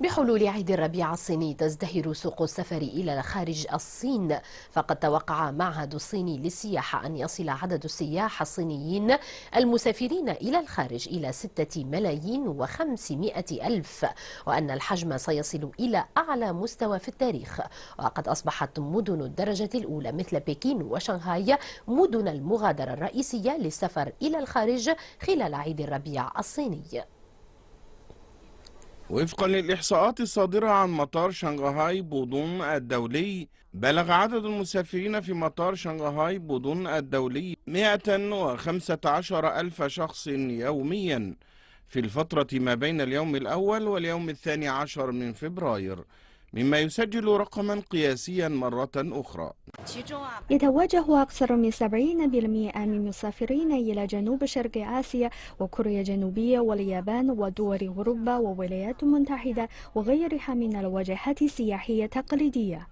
بحلول عيد الربيع الصيني تزدهر سوق السفر إلى خارج الصين فقد توقع معهد الصيني للسياحة أن يصل عدد السياح الصينيين المسافرين إلى الخارج إلى 6 ملايين و500 ألف وأن الحجم سيصل إلى أعلى مستوى في التاريخ وقد أصبحت مدن الدرجة الأولى مثل بكين وشنغهاي مدن المغادرة الرئيسية للسفر إلى الخارج خلال عيد الربيع الصيني وفقا للإحصاءات الصادرة عن مطار شنغهاي بودون الدولي بلغ عدد المسافرين في مطار شنغهاي بودون الدولي 115 ألف شخص يوميا في الفترة ما بين اليوم الأول واليوم الثاني عشر من فبراير مما يسجل رقما قياسيا مرة أخرى يتوجه أكثر من 70% من المسافرين إلى جنوب شرق آسيا وكوريا الجنوبية واليابان ودول أوروبا والولايات المتحدة وغيرها من الواجهات السياحية التقليدية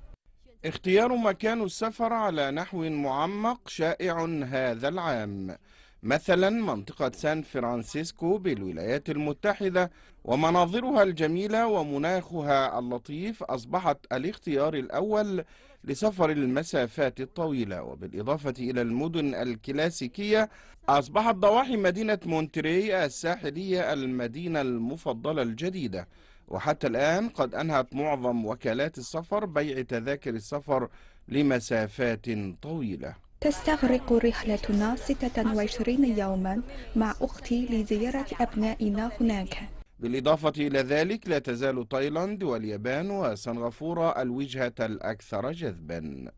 اختيار مكان السفر على نحو معمق شائع هذا العام مثلا منطقة سان فرانسيسكو بالولايات المتحدة ومناظرها الجميلة ومناخها اللطيف أصبحت الاختيار الأول لسفر المسافات الطويلة وبالإضافة إلى المدن الكلاسيكية أصبحت ضواحي مدينة مونتري الساحلية المدينة المفضلة الجديدة وحتى الآن قد أنهت معظم وكالات السفر بيع تذاكر السفر لمسافات طويلة تستغرق رحلتنا 26 يوما مع أختي لزيارة أبنائنا هناك بالإضافة إلى ذلك لا تزال تايلاند واليابان وسنغافورة الوجهة الأكثر جذباً